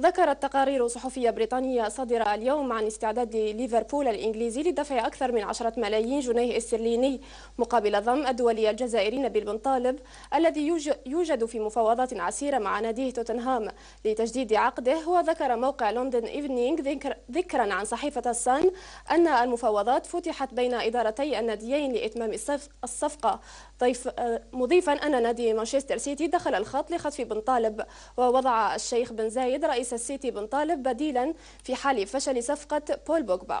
ذكرت تقارير صحفية بريطانية صادرة اليوم عن استعداد ليفربول الإنجليزي لدفع أكثر من 10 ملايين جنيه استرليني مقابل ضم الدولي الجزائري نبيل بن طالب الذي يوجد في مفاوضات عسيرة مع ناديه توتنهام لتجديد عقده وذكر موقع لندن إيفنينغ ذكرا عن صحيفة السان أن المفاوضات فتحت بين إدارتي الناديين لإتمام الصفقة ضيف مضيفا أن نادي مانشستر سيتي دخل الخط لخطف بن طالب ووضع الشيخ بن زايد رئيس رئيس السيتي بن طالب بديلا في حال فشل صفقة بول بوغبا